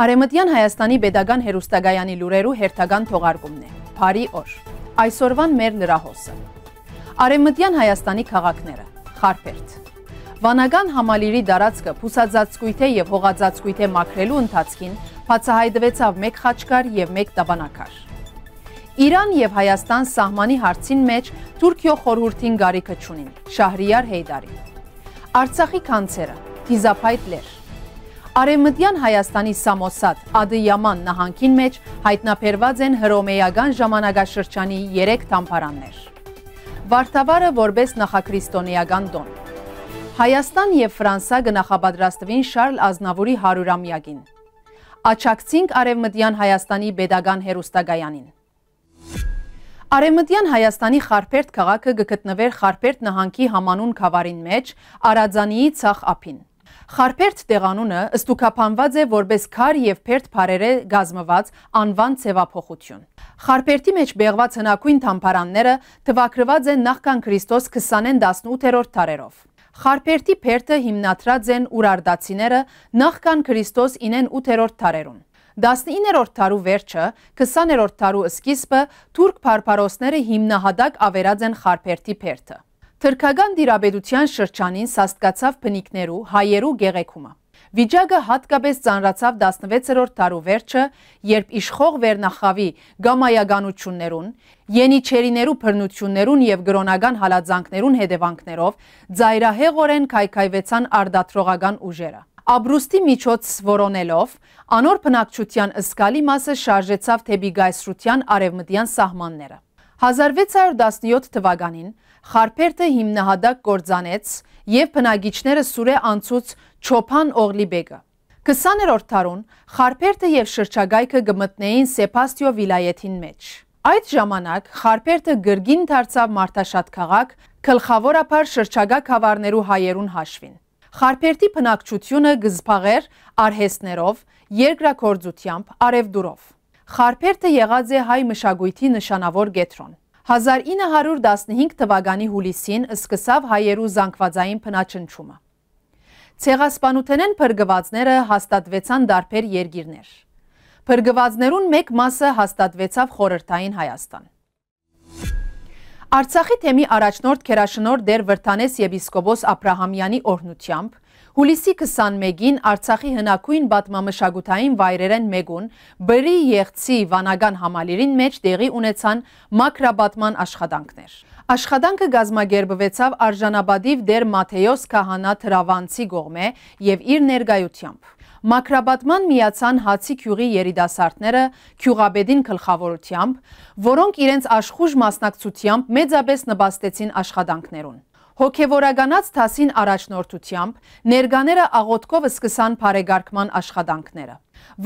Արեմտյան Հայաստանի Բեդագան հերուստագայանի լուրերու հերթական թողարկումն է։ Փարի օր։ Այսօրվան մեր լրահոսը։ Արեմտյան Հայաստանի քաղաքները։ Խարփերտ։ Վանական համալիրի դարածքը փուսածածկույթե եւ հողածածկույթե մաքրելու ընթացքին բացահայտվեցավ մեկ խաչկար եւ մեկ տաբանակար։ Իրան եւ Հայաստան սահմանի հարցին մեջ Թուրքիո խորհուրդին գարիքը ճունին։ Շահրիար Հեյդարի։ Արցախի քանցերը, Դիզափայտ լեր Արևմտյան Հայաստանի Սամոսատ Ադիաման նահանգին մեջ հայտնաբերված են հռոմեական ժամանակաշրջանի 3 թամփարաններ։ Վարդավարը որպես նախաքրիստոնեական տոն։ Հայաստան եւ Ֆրանսա գնահապատրաստվին Շարլ Ազնավուրի 100-ամյակին։ Աչակցինք Արևմտյան Հայաստանի Պետական հերոստագայանին։ Արևմտյան Հայաստանի Խարփերտ քաղաքը գտնվեր Խարփերտ նահանգի համանուն խավարին մեջ Արաձանիի ցախ ափին։ Խարփերտ տեղանունը ըստուկապանված է որպես քար եւ փերտ բարերե գազմված անվան ցևափոխություն։ Խարփերտի մեջ բեղված հնակույն թամփարանները թվակրված են նախքան Քրիստոս 20-ն 18-րդ դարերով։ Խարփերտի փերտը հիմնադրած են ուրարդացիները նախքան Քրիստոս 9-ն 8-րդ դարերուն։ 19-րդ տարու վերջը, 20-րդ տարու սկիզբը թուրք բարբարոսները հիմնահատակ ավերած են Խարփերտի փերտը։ Թրքական դիրաբեդության շրջանին սաստկացավ բնիքներու հայերու գեղեքումը։ Վիճակը հատկապես ծանրացավ 16-րդ տարու վերջը, երբ իշխող վերնախավի գամայականություններուն, ենիչերիներու բռնություններուն եւ գրոնական հալածանքներուն հետևանքներով ծայրահեղորեն քայքայվեցան արդատրողական ուժերը։ Աբրուստի միջոց սվորոնելով, անոր բնակչության ըսկալի մասը շարժեցավ թեպի գայսրության արևմտյան սահմանները։ 1617 թվականին Խարպերտը հիմնահադակ կործանեց և պնագիչները սուրե անցուց չոպան օղլի բեգը։ 20-րորդ տարուն Խարպերտը և շրջագայքը գմտնեին Սեպաստյո վիլայետին մեջ։ Այդ ժամանակ Խարպերտը գրգին դարձավ մարդաշատ քաղաք, գլխավորապես շրջագա խավարներու հայերուն հաշվին։ Խարպերտի բնակչությունը գզբաղեր արհեստներով, երկրակորձությամբ, արևդուրով։ Խարպերտը եղած է հայ մշակույթի նշանավոր գետրոն։ 1915 թվականի հուլիսին սկսավ հայերու զանգվածային փնաչնչումը։ Ցեղասպանութենեն փրկվածները հաստատվեցան դարբեր երկիրներ։ Փրկվածներուն մեկ մասը հաստատվեցավ խորհրդային Հայաստան։ Արցախի թեմի առաջնորդ Քերաշնոր դեր Վրթանես եպիսկոպոս Աբրահամյանի օրհնությամբ Հուլիսի 21-ին Արցախի հնակույն պատմամշակութային վայրերեն մեգուն Բրի Եղցի Վանագան համալիրին մեջ տեղի ունեցան մակրաբատման աշխատանքներ։ Աշխատանքը գազմագերբվեցավ արժանաբադիվ դեր Մաթեոս Քահանա Թրավանցի գողմե եւ իր ներկայությամբ։ Մակրաբատման միացան հացի քյուղի երիտասարդները քյուղաբեդին գլխավորությամբ, որոնք իրենց աշխուժ մասնակցությամբ մեծապես նպաստեցին աշխատանքներուն։ Հոգևորականաց թասին առաջնորդությամբ ներգաները աղոտքով սկսան պարեգարկման աշխատանքները։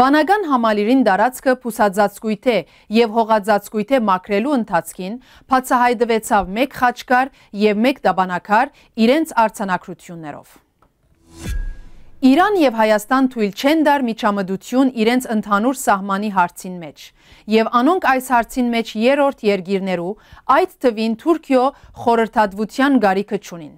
Վանական համալիրին դարացքը պուսածացկույտ է և հողածացկույտ է մակրելու ընթացքին պացահայդվեցավ մեկ խաչկար և մեկ դաբանակար իրենց արցանակրություններով։ Իրան եւ Հայաստան թույլ չեն դար միջամդություն իրենց ընդհանուր սահմանի հարցին մեջ եւ անոնք այս հարցին մեջ երրորդ երկիրներու այդ թվին Թուրքիո խորհրդատվության գարիքը ճունին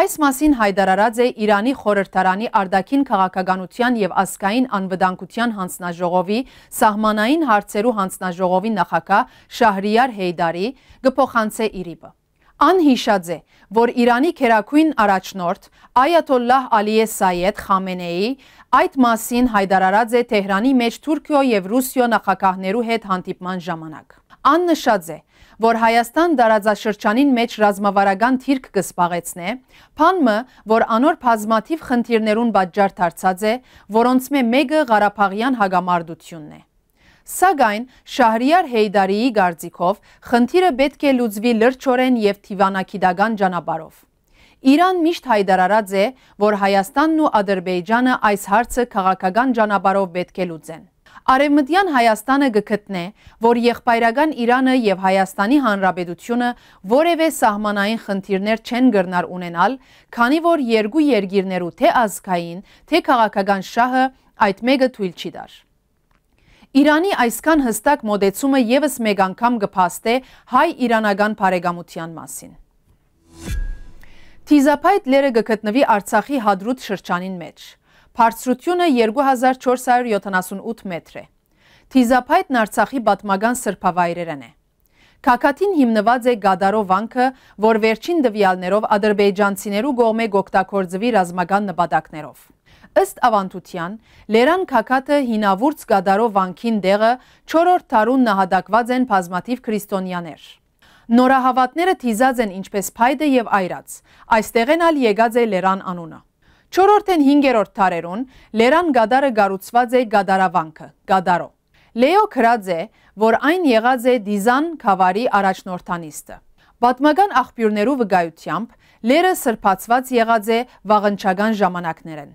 Այս մասին հայտարարած է Իրանի խորհրդարանի արդակին քաղաքականության եւ ասկային անվտանգության հանձնաժողովի սահմանային հարցերու հանձնաժողովի նախակա Շահրիար Հեյդարի գփոխանցե Իրիբը Անհիշած է, որ Իրանի քերակույն առաջնորդ Այաթոլլահ Ալիե Սայեդ Խամենեի այդ մասին հայտարարած է Թեհրանի մեջ Թուրքիո եւ Ռուսիո նախագահներու հետ հանդիպման ժամանակ։ Աննշած է, որ Հայաստան տարածաշրջանին մեջ ռազմավարական թիրք կսպաղեցնե, փանը, որ անոր բազմաթիվ խնդիրներուն պատճառ դարձած է, որոնցմե մեկը Ղարաբաղյան հագամարդությունն է։ Սակայն Շահրիար Հեյդարիի գարձիքով խնդիրը պետք է լուծվի լրջորեն եւ թիվանագիտական ճանապարով։ Իրան միշտ հայտարարած է, որ Հայաստանն ու Ադրբեջանը այս հարցը քաղաքական ճանապարով պետք է լուծեն։ Արևմտյան Հայաստանը գկտնե, որ եղբայրական Իրանը եւ Հայաստանի Հանրապետությունը որևէ սահմանային խնդիրներ չեն գրնար ունենալ, քանի որ երկու երկիրներու թե ազգային, թե քաղաքական շահը այդ մեկը թույլ չի դար։ Իրանի այսքան հստակ մոդեցումը եւս մեկ անգամ գփաստե հայ-իրանական բարեկամության մասին։ Թիզափայտ լերը գտնվի Արցախի հադրուտ շրջանին մեջ։ Բարձրությունը 2478 մետր է։ Թիզափայտն Արցախի պատմական սրբավայրերն է։ Կակատին հիմնված է գադարո վանքը, որ վերջին դվյալներով ադրբեջանցիներու գողմե գոգտակործվի ռազմական նպատակներով։ Ըստ ավանդության, Լերան Քակաթը հինավուրց գադարով վանքին դեղը 4-րդ տարուն նահատակված են բազմաթիվ քրիստոնյաներ։ Նորահավատները թիզած են ինչպես փայտը եւ այրած։ Այստեղ են ալ եկած է Լերան անունը։ 4-րդ են 5-րդ տարերուն Լերան գադարը գառուցված է գադարավանքը, գադարո։ Լեո Քրաձե, որ այն եղած է Դիզան Խավարի առաջնորդանիստը։ Պատմական աղբյուրներու վկայությամբ Լերը սրբացված եղած է վաղնչական ժամանակներեն։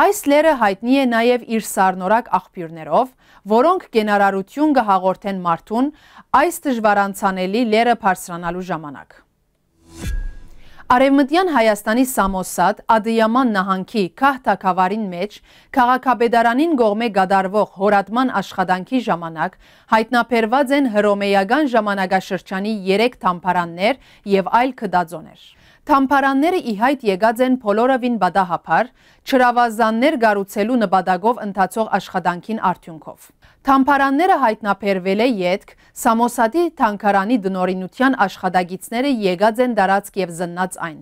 Այս լերը հայտնի է նաև իր սառնորակ աղբյուրներով, որոնք գենարարություն գհաղորդեն մարդուն այս դժվարանցանելի լերը պարսրանալու ժամանակ։ Արևմտյան Հայաստանի Սամոսատ Ադիաման նահանքի կահտակավարին մեջ կաղաքաբեդարանին գողմե գադարվող հորատման աշխատանքի ժամանակ հայտնապերված են հրոմեյական ժամանագաշրջանի երեկ թամպարաններ և այլ կդածոներ։ Թամփարանները ի հայտ եկած են փոլորովին բադահապար, չրավազաններ գառուցելու նպատակով ընթացող աշխատանքին արդյունքով։ Թամփարանները հայտնաբերվել է յետք Սամոսատի թանկարանի դնորինության աշխատագիցները եկած են դարածք եւ զննած այն։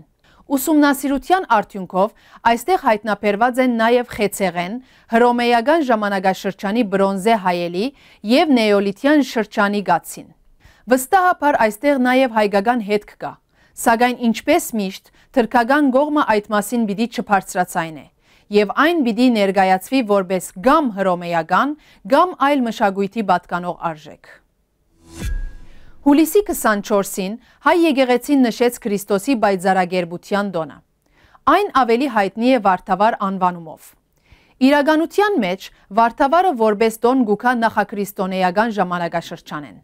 Ուսումնասիրության արդյունքով այստեղ հայտնաբերված են նաև խեցեղեն, հրոմեական ժամանակաշրջանի բրոնզե հայելի եւ նեոլիթյան շրջանի գացին։ Վստահաբար այստեղ նաև հայկական հետք կա։ Սակայն ինչպես միշտ, թրկական գողմը այդ մասին պիտի չփարցրացայն է եւ այն պիտի ներկայացվի որպես գամ հրոմեական, գամ այլ մշակույթի պատկանող արժեք։ Հուլիսի 24-ին հայ եկեղեցին նշեց Քրիստոսի բայձարագերբության տոնը։ Այն ավելի հայտնի է Վարդավար անվանումով։ Իրականության մեջ Վարդավարը որպես տոն գուքա նախաքրիստոնեական ժամանակաշրջանեն։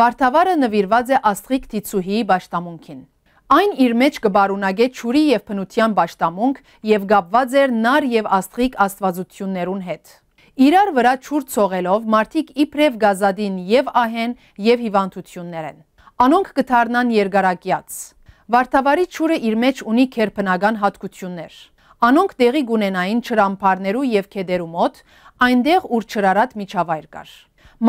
Վարդավարը նվիրված է աստղիկ Տիցուհիի աշտամունքին։ Այն իր մեջ կբարունագե ճուրի եւ փնության ճաշտամունք եւ գապված էր նար եւ աստղիկ աստվածություններուն հետ։ Իրար վրա ճուր ցողելով մարդիկ իբրև գազադին եւ ահեն եւ հիվանդություններ են։ Անոնք կդառնան երկարակյաց։ Վարդավարի ճուրը իր մեջ ունի քերփնական հատկություններ։ Անոնք տեղի գունենային ճրամփարներու եւ քեդերու մոտ, այնտեղ ուր ճրարատ միջավայր կար։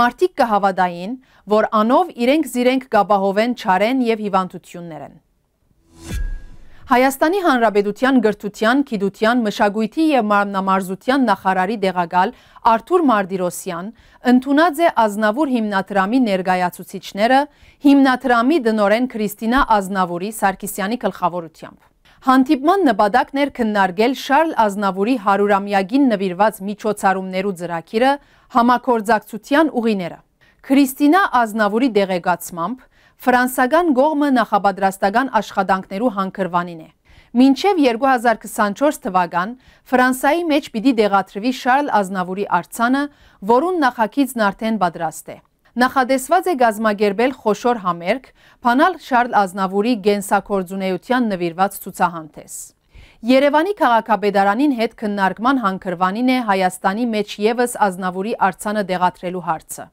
Մարդիկ կհավատային, որ անով իրենք զիրենք գաբահովեն ճարեն եւ հիվանդություններ են։ Հայաստանի Հանրապետության գրթության, գիտության, մշակույթի եւ մարմնամարզության նախարարի դեղակալ Արթուր Մարդիրոսյան ընդունած է Ազնավուր հիմնադրամի ներկայացուցիչները հիմնադրամի դնորեն Քրիստինա Ազնավուրի Սարգսյանի գլխավորությամբ։ Հանդիպման նպատակն էր քննարկել Շարլ Ազնավուրի 100-ամյակին նվիրված միջոցառումներու ծրագիրը, համակորձակցության ուղիները։ Քրիստինա Ազնավուրի դեղեկացմամբ ֆրանսական գողմը նախապատրաստական աշխատանքներու հանքրվանին է։ Մինչև 2024 թվական Ֆրանսայի մեջ պիտի դեղատրվի Շարլ Ազնավուրի արցանը, որուն նախագիծն արդեն պատրաստ է։ Նախադեсված է գազմագերբել խոշոր համերգ, փանալ Շարլ Ազնավուրի գենսակորձունեության նվիրված ցուցահանդես։ Երևանի քաղաքապետարանին հետ քննարկման հանքրվանին է Հայաստանի մեջ եւս Ազնավուրի արցանը դեղատրելու հարցը։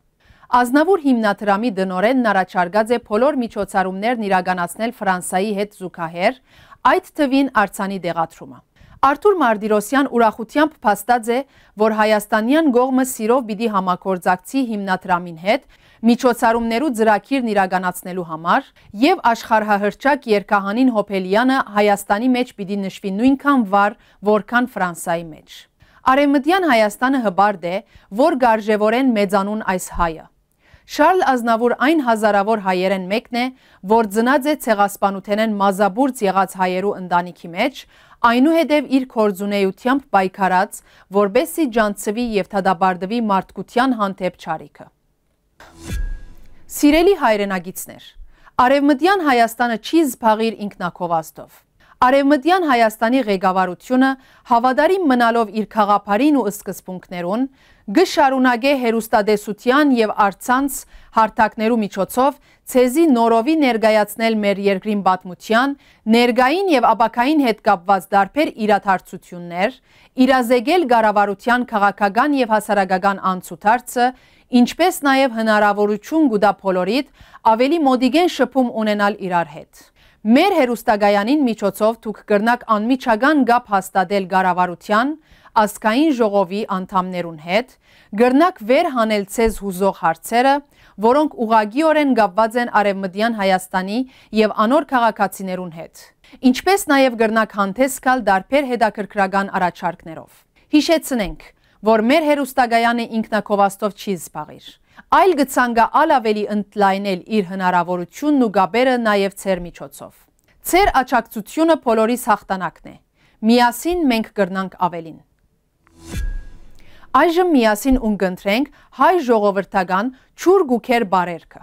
Ազնավուր հիմնադրամի դնորենն առաջարկած է փոլոր միջոցառումներն իրականացնել Ֆրանսայի հետ զուգահեռ, այդ թվին արցանի դեղատրումը։ Արթուր Մարդիրոսյան ուրախությամբ փաստած է, որ հայաստանյան գողմը սիրով պիտի համակորձակցի հիմնադրամին հետ միջոցառումներու ծրագիրն իրականացնելու համար եւ աշխարհահռչակ երկահանին Հոփելյանը Հայաստանի մեջ պիտի նշվի նույնքան վառ, որքան Ֆրանսայի մեջ։ Արևմտյան Հայաստանը հբարդ է, որ գարժևորեն մեծանուն այս հայը։ Շարլ Ազնավոր այն հազարավոր հայերեն մեկն է, որ ծնած է ցեղասպանութենեն մազաբուրց եղած հայերու ընտանիքի մեջ, այնուհետև իր կորձունեությամբ պայքարած, որբեսի ջանցվի եւ թադաբարդվի մարդկության հանդեպ ճարիքը։ Սիրելի հայրենագիցներ, արևմտյան Հայաստանը չի զբաղիր ինքնակովաստով։ Արևմտյան Հայաստանի ղեկավարությունը հավատարիմ մնալով իր խաղապարին ու սկզբունքներուն, գշարունակե հերուստադեսության եւ արցանց հարթակներու միջոցով ցեզի նորովի ներգայացնել մեր երկրին պատմության, ներգային եւ ապակային հետ կապված դարբեր իրաթարցություններ, իրազեգել կառավարության քաղաքական եւ հասարակական անցուդարձը, ինչպես նաեւ հնարավորություն գուտա փոլորիտ ավելի մոդիգեն շփում ունենալ իրար հետ։ Մեր հերուստագայանին միջոցով դուք կգրնակ անմիջական գապ հաստատել գարավարության, ասկային ժողովի անդամներուն հետ, գրնակ վեր հանել ցեզ հուզող հարցերը, որոնք ուղագիորեն գավված են Արևմտյան Հայաստանի եւ անոր քաղաքացիներուն հետ։ Ինչպես նաեւ գրնակ հանդես գալ դարբեր հետաքրքրական առաջարկներով։ Հիշեցնենք, որ մեր հերոստագայանը ինքնակովաստով չի զբաղիր այլ գցանգա ալ ավելի ընդլայնել իր հնարավորությունն ու գաբերը նաև ծեր միջոցով։ Ձեր աճակցությունը բոլորիս հաղթանակն է։ Միասին մենք կգրնանք ավելին։ Այժմ միասին ունգընտրենք հայ ժողովրդական ճուր գուքեր բարերքը։